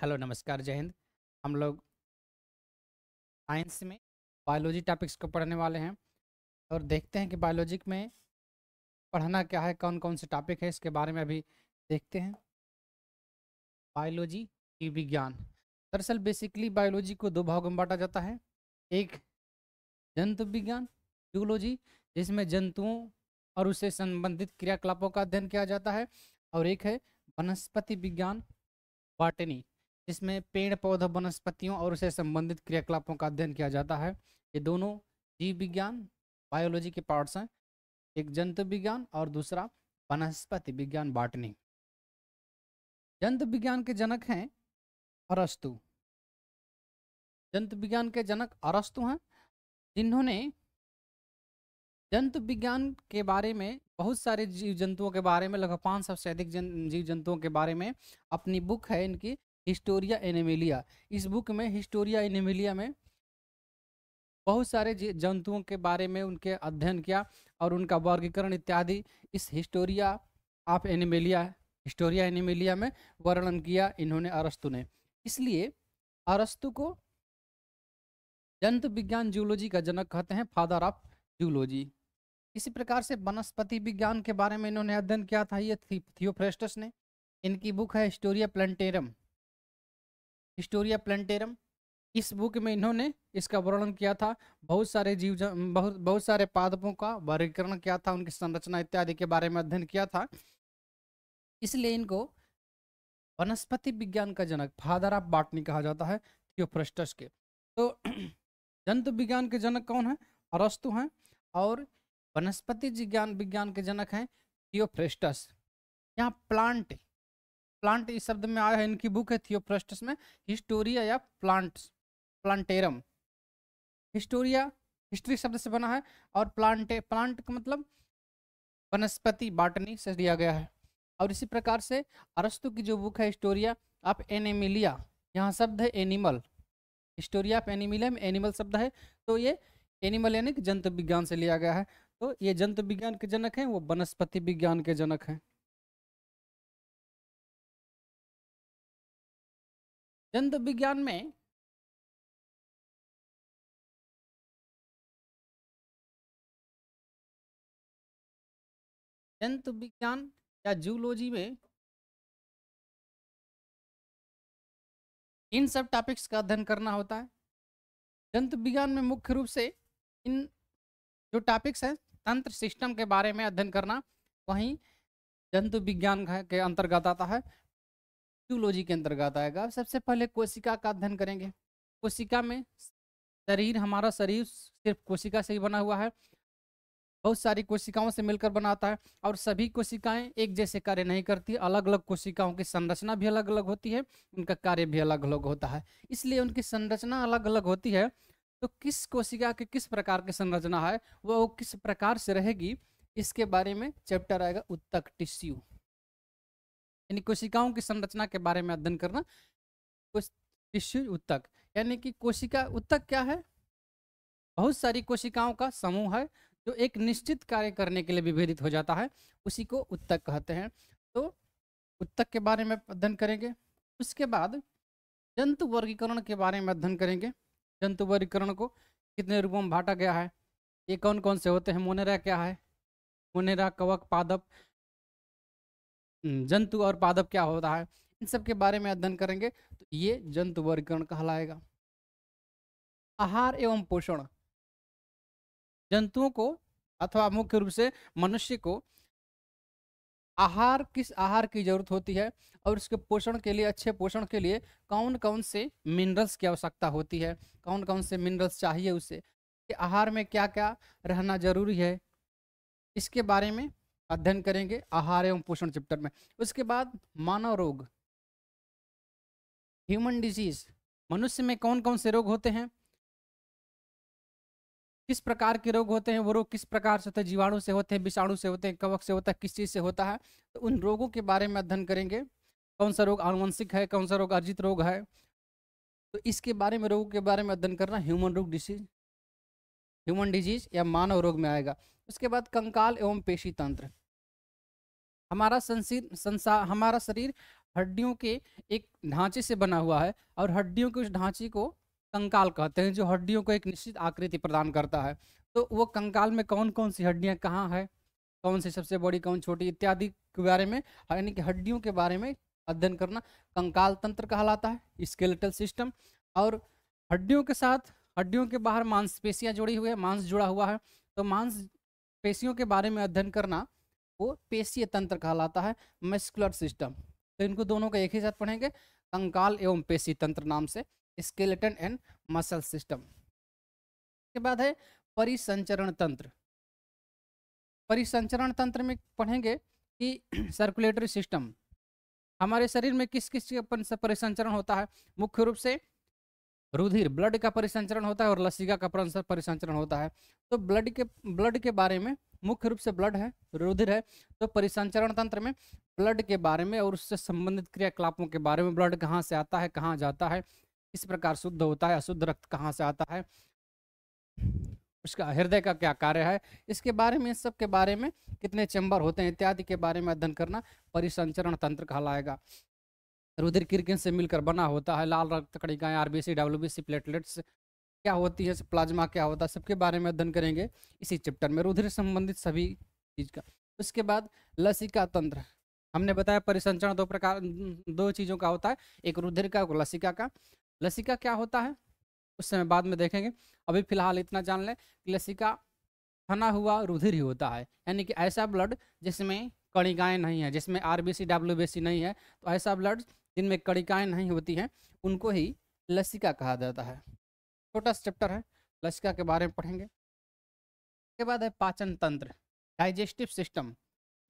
hello नमस्कार जय हिंद हम लोग साइंस में बायोलॉजी टॉपिक्स को पढ़ने वाले हैं और देखते हैं कि बायोलॉजिक में पढ़ना क्या है कौन कौन से टॉपिक है इसके बारे में अभी देखते हैं बायोलॉजी जीव विज्ञान दरअसल बेसिकली बायोलॉजी को दो भागों में बांटा जाता है एक जंतु विज्ञान जूलॉजी जिसमें जंतुओं और उससे संबंधित क्रियाकलापों का अध्ययन किया जाता है और एक है वनस्पति विज्ञान बाटनी जिसमें पेड़ पौधा वनस्पतियों और उससे संबंधित क्रियाकलापों का अध्ययन किया जाता है ये दोनों जीव विज्ञान बायोलॉजी के पार्ट्स हैं एक जंतु विज्ञान और दूसरा वनस्पति विज्ञान बाटनी जंतु विज्ञान के जनक हैं अरस्तु जंतु विज्ञान के जनक अरस्तु हैं जिन्होंने जंतु विज्ञान के बारे में बहुत सारे जीव जंतुओं के बारे में लगभग पाँच सौ से अधिक जीव जंतुओं के बारे में अपनी बुक है इनकी हिस्टोरिया एनेमिलिया इस बुक में हिस्टोरिया एनेमिलिया में बहुत सारे जंतुओं के बारे में उनके अध्ययन किया और उनका वर्गीकरण इत्यादि इस Historia of Animalia Historia Animalia में वर्णन किया इन्होंने अरस्तु ने इसलिए अरस्तु को जंतु विज्ञान जूलॉजी का जनक कहते हैं फादर ऑफ जूलॉजी इसी प्रकार से वनस्पति विज्ञान के बारे में इन्होंने अध्ययन किया था ये थियोफ्रेस्टस ने इनकी बुक है हिस्टोरिया प्लेंटेरम हिस्टोरिया प्लेंटेरम इस बुक में इन्होंने इसका वर्णन किया था बहुत सारे जीव बहुत बहुत सारे पादपों का वर्गीकरण किया था उनकी संरचना इत्यादि के बारे में अध्ययन किया था इसलिए इनको वनस्पति विज्ञान का जनक फादर ऑफ बाटनी कहा जाता है थियोफ्रेस्टस के तो जंतु विज्ञान के जनक कौन है अरस्तु हैं और वनस्पति विज्ञान विज्ञान के जनक हैं थियोफ्रेस्टस यहाँ प्लांट प्लांट इस शब्द में आया है इनकी बुक है थियोप्रस्टस में हिस्टोरिया या प्लांट प्लांटेरम हिस्टोरिया हिस्ट्री शब्द से बना है और प्लांटे प्लांट का मतलब वनस्पति बाटनी से दिया गया है और इसी प्रकार से अरस्तु की जो बुक है हिस्टोरिया आप एनिमिलिया यहाँ शब्द है एनिमल हिस्टोरिया ऑफ एनिमिलिया में एनिमल शब्द है तो ये एनिमल यानी कि जंतु विज्ञान से लिया गया है तो ये जंतु विज्ञान के जनक हैं वो वनस्पति विज्ञान के जनक हैं जंत विज्ञान में जंतु विज्ञान या जूलॉजी में इन सब टॉपिक्स का अध्ययन करना होता है जंतु विज्ञान में मुख्य रूप से इन जो टॉपिक्स हैं तंत्र सिस्टम के बारे में अध्ययन करना वहीं जंतु विज्ञान के अंतर्गत आता है जूलॉजी के अंतर्गत आएगा सबसे पहले कोशिका का अध्ययन करेंगे कोशिका में शरीर हमारा शरीर सिर्फ कोशिका से ही बना हुआ है बहुत सारी कोशिकाओं से मिलकर बनाता है और सभी कोशिकाएं एक जैसे कार्य नहीं करती अलग अलग कोशिकाओं की संरचना भी अलग अलग होती है उनका कार्य भी अलग अलग होता है इसलिए उनकी संरचना अलग अलग होती है तो किस कोशिका के किस प्रकार की संरचना है वह किस प्रकार से रहेगी इसके बारे में चैप्टर आएगा उत्तक टिश्यू यानी कोशिकाओं की संरचना के बारे में अध्ययन करना टिश्यू उत्तक यानी कि कोशिका उत्तक क्या है बहुत सारी कोशिकाओं का समूह है जो एक निश्चित कार्य करने के लिए विभेदित हो जाता है उसी को उत्तक कहते हैं तो उत्तक के बारे में अध्ययन करेंगे उसके बाद जंतु वर्गीकरण के बारे में अध्ययन करेंगे जंतु वर्गीकरण को कितने रूपों में बांटा गया है ये कौन कौन से होते हैं मोनेरा क्या है मोनेरा कवक पादप जंतु और पादप क्या होता है इन सब के बारे में अध्ययन करेंगे तो ये जंतु वर्गीकरण कहलाएगा आहार एवं पोषण जंतुओं को अथवा मुख्य रूप से मनुष्य को आहार किस आहार की जरूरत होती है और उसके पोषण के लिए अच्छे पोषण के लिए कौन कौन से मिनरल्स की आवश्यकता होती है कौन कौन से मिनरल्स चाहिए उसे आहार में क्या क्या रहना जरूरी है इसके बारे में अध्ययन करेंगे आहार एवं पोषण चैप्टर में उसके बाद मानव रोग ह्यूमन डिजीज मनुष्य में कौन कौन से रोग होते हैं किस प्रकार के रोग होते हैं वो रोग किस प्रकार से होते हैं जीवाणु से होते हैं विषाणु से होते हैं कवक से होता है किस चीज़ से होता है तो उन रोगों के बारे में अध्ययन करेंगे कौन सा रोग आनुवंशिक है कौन सा रोग अर्जित रोग है तो इसके बारे में रोगों के बारे में अध्ययन करना ह्यूमन रोग डिसीज ह्यूमन डिजीज या मानव रोग में आएगा उसके बाद कंकाल एवं पेशी तंत्र हमारा संसी संसा हमारा शरीर हड्डियों के एक ढांचे से बना हुआ है और हड्डियों के उस ढांचे को कंकाल कहते हैं जो हड्डियों को एक निश्चित आकृति प्रदान करता है तो वो कंकाल में कौन कौन सी हड्डियाँ कहाँ है कौन सी सबसे बड़ी कौन छोटी इत्यादि के बारे में यानी कि हड्डियों के बारे में अध्ययन करना कंकाल तंत्र कहलाता है स्केलेटल सिस्टम और हड्डियों के साथ हड्डियों के बाहर मांसपेशियाँ जुड़ी हुई है मांस जुड़ा हुआ है तो मांस पेशियों के बारे में अध्ययन करना वो पेशीय तंत्र कहलाता है मेस्कुलर सिस्टम तो इनको दोनों का एक ही साथ पढ़ेंगे कंकाल एवं पेशी तंत्र नाम से स्केलेटन एंड मसल सिस्टम के बाद है परिसंचरण तंत्र परिसंचरण तंत्र में पढ़ेंगे कि सर्कुलेटरी सिस्टम हमारे शरीर में किस किस परिसंचरण होता है मुख्य रूप से रुधिर ब्लड का परिसंचरण होता है और लसिका का परिसंचरण होता है तो ब्लड के ब्लड के बारे में मुख्य रूप से ब्लड है रुधिर है तो परिसंचरण तंत्र में ब्लड के बारे में और उससे संबंधित क्रियाकलापों के बारे में ब्लड कहाँ से आता है कहाँ जाता है किस प्रकार शुद्ध होता है अशुद्ध रक्त कहाँ से आता है उसका हृदय का क्या कार्य है इसके बारे में इस सब के बारे में कितने चैम्बर होते हैं इत्यादि के बारे में अध्ययन करना परिसंचरण तंत्र कहलाएगा रुधिर किरकिन से मिलकर बना होता है लाल रक्त कणिकाएं आरबीसी डब्ल्यूबीसी प्लेटलेट्स क्या होती है प्लाज्मा क्या होता है सबके बारे में अध्ययन करेंगे इसी चैप्टर में रुधिर संबंधित सभी चीज का उसके बाद लसिका तंत्र हमने बताया परिसंचरण दो प्रकार दो चीज़ों का होता है एक रुधिर का एक लसिका का लसिका क्या होता है उस समय बाद में देखेंगे अभी फिलहाल इतना जान लें कि लसिका थना हुआ रुधिर ही होता है यानी कि ऐसा ब्लड जिसमें कणिकाएँ नहीं है जिसमें R B C W B C नहीं है तो ऐसा ब्लड जिनमें कड़िकाएँ नहीं होती हैं उनको ही लसिका कहा जाता है छोटा सा चैप्टर है लसिका के बारे में पढ़ेंगे उसके बाद है पाचन तंत्र डाइजेस्टिव सिस्टम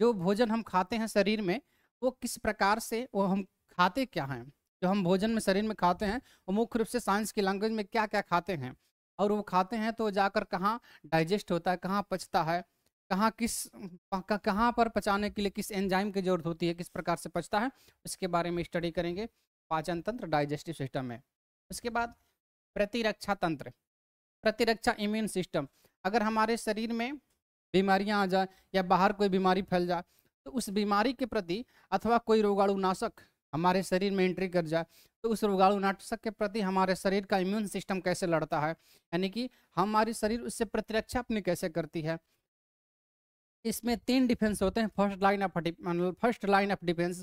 जो भोजन हम खाते हैं शरीर में वो किस प्रकार से वो हम खाते क्या हैं जो हम भोजन में शरीर में खाते हैं वो मुख्य रूप से साइंस की लैंग्वेज में क्या क्या खाते हैं और वो खाते हैं तो जाकर कहाँ डाइजेस्ट होता है कहाँ पचता है कहाँ किस कहाँ पर पचाने के लिए किस एंजाइम की जरूरत होती है किस प्रकार से पचता है उसके बारे में स्टडी करेंगे पाचन तंत्र डाइजेस्टिव सिस्टम में उसके बाद प्रतिरक्षा तंत्र प्रतिरक्षा इम्यून सिस्टम अगर हमारे शरीर में बीमारियां आ जाए या बाहर कोई बीमारी फैल जाए तो उस बीमारी के प्रति अथवा कोई रोगाणुनाशक हमारे शरीर में एंट्री कर जाए तो उस रोगाणुनाशक के प्रति हमारे शरीर का इम्यून सिस्टम कैसे लड़ता है यानी कि हमारे शरीर उससे प्रतिरक्षा अपनी कैसे करती है इसमें तीन डिफेंस होते हैं first line of first line of defence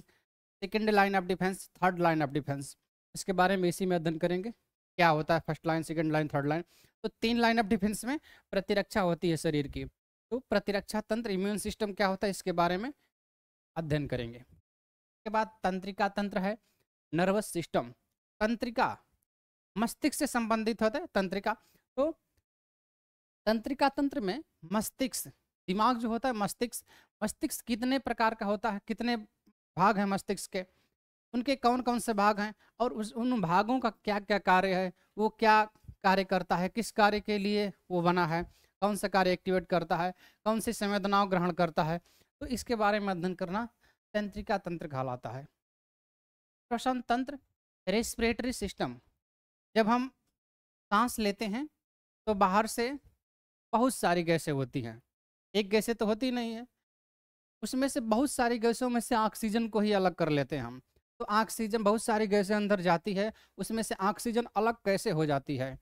second line of defence third line of defence इसके बारे में इसी में अध्ययन करेंगे क्या होता है first line second line third line तो तीन लाइन ऑफ डिफेंस में प्रतिरक्षा होती है शरीर की तो प्रतिरक्षा तंत्र इम्यून सिस्टम क्या होता है इसके बारे में अध्ययन करेंगे इसके बाद तंत्रिका तंत्र है नर्वस सिस्टम तंत्रिका मस्तिष्क से संबंधित होता है तंत्रिका तो तंत्रिका तंत्र में मस्तिष्क दिमाग जो होता है मस्तिष्क मस्तिष्क कितने प्रकार का होता है कितने भाग हैं मस्तिष्क के उनके कौन कौन से भाग हैं और उस उन भागों का क्या क्या कार्य है वो क्या कार्य करता है किस कार्य के लिए वो बना है कौन सा कार्य एक्टिवेट करता है कौन सी संवेदनाओं ग्रहण करता है तो इसके बारे में अध्ययन करना तंत्रिका तंत्र कहलाता है प्रश्न तंत्र रेस्पिरेटरी सिस्टम जब हम सांस लेते हैं तो बाहर से बहुत सारी गैसें होती हैं एक गैसें तो होती नहीं है उसमें से बहुत सारी गैसों में से ऑक्सीजन को ही अलग कर लेते हैं हम तो ऑक्सीजन बहुत सारी गैसें अंदर जाती है उसमें से ऑक्सीजन अलग कैसे हो जाती है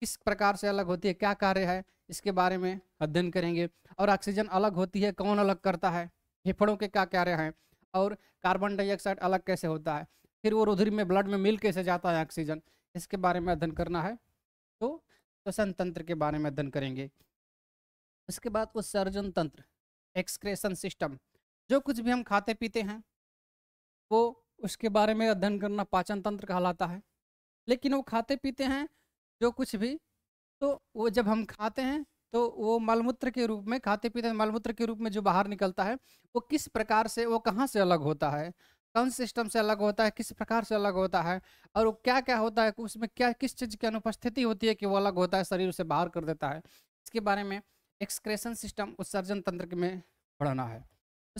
किस प्रकार से अलग होती है क्या कार्य है इसके बारे में अध्ययन करेंगे और ऑक्सीजन अलग होती है कौन अलग करता है फेफड़ों के क्या कार्य हैं और कार्बन डाइऑक्साइड अलग कैसे होता है फिर वो रुधिर में ब्लड में मिल कैसे जाता है ऑक्सीजन इसके बारे में अध्ययन करना है तो श्वसन तो तंत्र के बारे में अध्ययन करेंगे उसके बाद उत्सर्जन तंत्र एक्सक्रेशन सिस्टम जो कुछ भी हम खाते पीते हैं वो उसके बारे में अध्ययन करना पाचन तंत्र कहलाता है लेकिन वो खाते पीते हैं जो कुछ भी तो वो जब हम खाते हैं तो वो मलमूत्र के रूप में खाते पीते मलमूत्र के रूप में जो बाहर निकलता है वो किस प्रकार से वो कहाँ से अलग होता है कौन सिस्टम से अलग होता है किस प्रकार से अलग होता है और वो क्या क्या होता है उसमें क्या किस चीज़ की अनुपस्थिति होती है कि वो अलग होता है शरीर से बाहर कर देता है इसके बारे में एक्सक्रेशन सिस्टम उत्सर्जन तंत्र में बढ़ाना है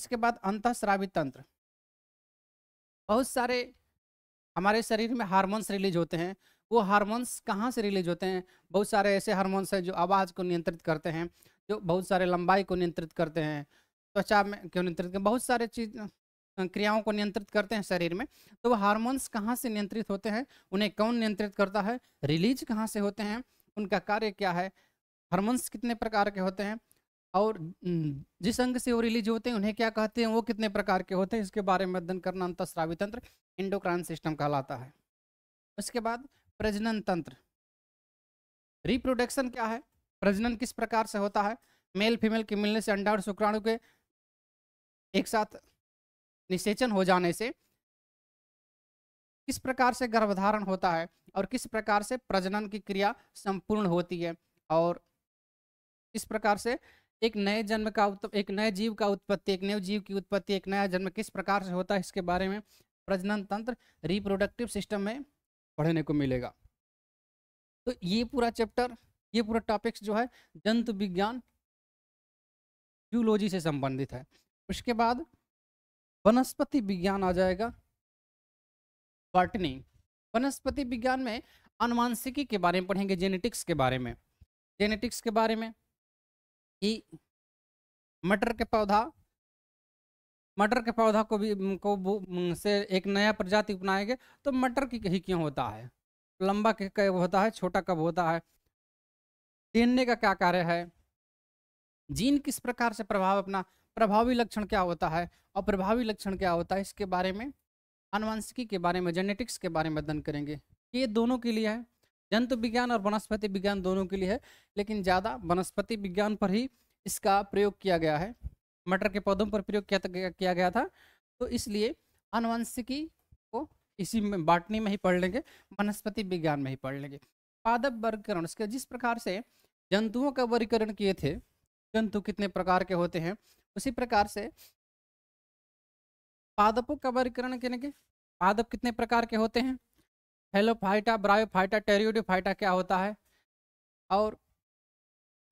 उसके बाद अंतःस्रावी तंत्र बहुत सारे हमारे शरीर में हार्मोन्स रिलीज होते हैं वो हार्मोन्स कहाँ से रिलीज होते हैं बहुत सारे ऐसे हार्मोन्स हैं जो आवाज़ को नियंत्रित करते हैं जो बहुत सारे लंबाई को नियंत्रित करते हैं त्वचा में क्यों नियंत्रित बहुत सारे चीज क्रियाओं को नियंत्रित करते हैं शरीर में तो वो हार्मोन्स कहाँ से नियंत्रित होते हैं उन्हें कौन नियंत्रित करता है रिलीज कहाँ से होते हैं उनका कार्य क्या है हार्मोन्स कितने प्रकार के होते हैं और जिस अंग से वो रिलीज होते हैं उन्हें क्या कहते हैं वो कितने प्रकार के होते हैं इसके बारे में अध्ययन करना अंतस्रावी तंत्र इंडोक्राइन सिस्टम कहलाता है उसके बाद प्रजनन तंत्र रिप्रोडक्शन क्या है प्रजनन किस प्रकार से होता है मेल फीमेल के मिलने से अंडा और शुक्राणु के एक साथ निषेचन हो जाने से किस प्रकार से गर्भधारण होता है और किस प्रकार से प्रजनन की क्रिया संपूर्ण होती है और इस प्रकार से एक नए जन्म का एक नए जीव का उत्पत्ति एक नए जीव की उत्पत्ति एक नया जन्म किस प्रकार से होता है इसके बारे में प्रजनन तंत्र रिप्रोडक्टिव सिस्टम में पढ़ने को मिलेगा तो ये पूरा चैप्टर ये पूरा टॉपिक्स जो है जंतु विज्ञान जूलॉजी से संबंधित है उसके बाद वनस्पति विज्ञान आ जाएगा बॉटनी वनस्पति विज्ञान में अनुवांशिकी के बारे में पढ़ेंगे जेनेटिक्स के बारे में जेनेटिक्स के बारे में कि मटर के पौधा मटर के पौधा को भी को से एक नया प्रजाति अपनाएंगे तो मटर की ही क्यों होता है लंबा कब होता है छोटा कब होता है डीएनए का क्या कार्य है जीन किस प्रकार से प्रभाव अपना प्रभावी लक्षण क्या होता है और प्रभावी लक्षण क्या होता है इसके बारे में आनुवंशिकी के बारे में जेनेटिक्स के बारे में अध्ययन करेंगे ये दोनों के लिए है जंतु विज्ञान और वनस्पति विज्ञान दोनों के लिए है लेकिन ज़्यादा वनस्पति विज्ञान पर ही इसका प्रयोग किया गया है मटर के पौधों पर प्रयोग किया किया गया था तो इसलिए अनुवंशिकी को इसी में बाटनी में ही पढ़ लेंगे वनस्पति विज्ञान में ही पढ़ लेंगे पादप वर्गीकरण इसके जिस प्रकार से जंतुओं का वर्गीकरण किए थे जंतु कितने प्रकार के होते हैं उसी प्रकार से पादपों का वर्गीकरण करेंगे पादप कितने प्रकार के होते हैं halophyta bryophyta pteridophyta क्या होता है और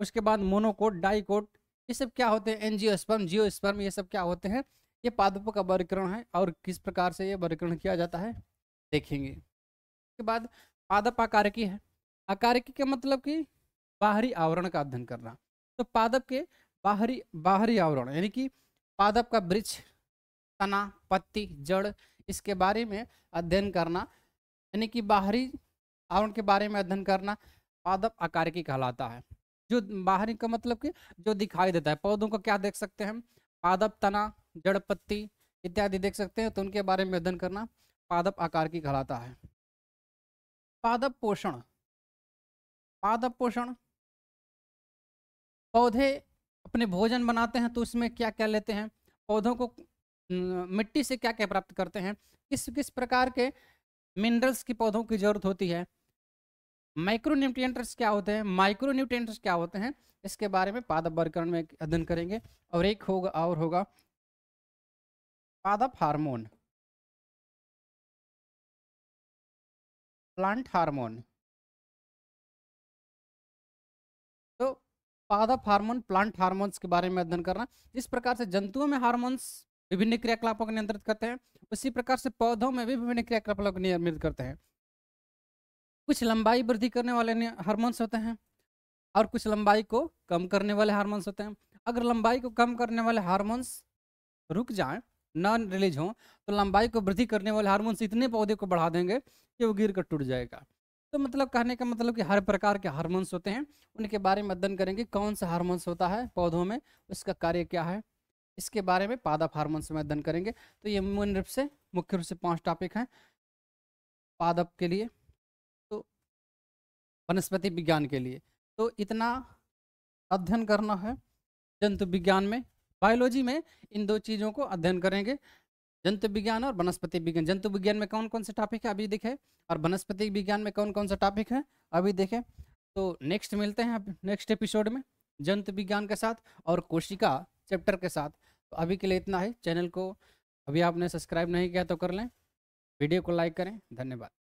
उसके बाद मोनोकोट डाइकोट ये सब क्या होते हैं स्पर्म जियो स्पर्म ये सब क्या होते हैं ये पादपों का वर्गीकरण है और किस प्रकार से ये वर्गीकरण किया जाता है देखेंगे उसके बाद पादप आकार की है आकार की का मतलब कि बाहरी आवरण का अध्ययन करना तो पादप के बाहरी बाहरी आवरण यानी कि पादप का वृक्ष तना पत्ती जड़ इसके बारे में अध्ययन करना यानी कि बाहरी आवरण के बारे में अध्ययन करना पादप आकार की कहलाता है जो बाहरी का मतलब कि जो दिखाई देता है पौधों को क्या देख सकते हैं पादप तना जड़ पत्ती इत्यादि देख सकते हैं तो उनके बारे में अध्ययन करना पादप आकार की कहलाता है पादप पोषण पादप पोषण पौधे अपने भोजन बनाते हैं तो उसमें क्या क्या लेते हैं पौधों को मिट्टी से क्या क्या प्राप्त करते हैं किस किस प्रकार के मिनरल्स के पौधों की जरूरत होती है माइक्रोन्यूट्रिएंट्स क्या होते हैं माइक्रोन्यूट्रिएंट्स क्या होते हैं इसके बारे में पादप वर्गीकरण में अध्ययन करेंगे और एक होगा और होगा पादप हार्मोन प्लांट हार्मोन तो पादप हार्मोन प्लांट हार्मोन्स के बारे में अध्ययन करना जिस प्रकार से जंतुओं में हार्मोन्स विभिन्न क्रियाकलापों को नियंत्रित करते हैं उसी प्रकार से पौधों में भी विभिन्न को निर्मित करते हैं कुछ लंबाई वृद्धि करने वाले हार्मोन्स होते हैं और कुछ लंबाई को कम करने वाले हार्मोन्स होते हैं अगर लंबाई को कम करने वाले हार्मोन्स रुक जाए नॉन रिलीज हों तो लंबाई को वृद्धि करने वाले हार्मोन्स इतने पौधे को बढ़ा देंगे कि वो गिर कर टूट जाएगा तो मतलब कहने का मतलब कि हर प्रकार के हार्मोन्स होते हैं उनके बारे में अध्ययन करेंगे कौन सा हार्मोन्स होता है पौधों में उसका कार्य क्या है इसके बारे में पादप हार्मोन में अध्ययन करेंगे तो ये मूल रूप से मुख्य रूप से पांच टॉपिक हैं पादप के लिए तो वनस्पति विज्ञान के लिए तो इतना अध्ययन करना है जंतु विज्ञान में बायोलॉजी में इन दो चीज़ों को अध्ययन करेंगे जंतु विज्ञान और वनस्पति विज्ञान जंतु विज्ञान में कौन कौन से टॉपिक है अभी देखें और वनस्पति विज्ञान में कौन कौन सा टॉपिक है अभी देखें तो नेक्स्ट मिलते हैं नेक्स्ट एपिसोड में जंतु विज्ञान के साथ और कोशिका चैप्टर के साथ तो अभी के लिए इतना है चैनल को अभी आपने सब्सक्राइब नहीं किया तो कर लें वीडियो को लाइक करें धन्यवाद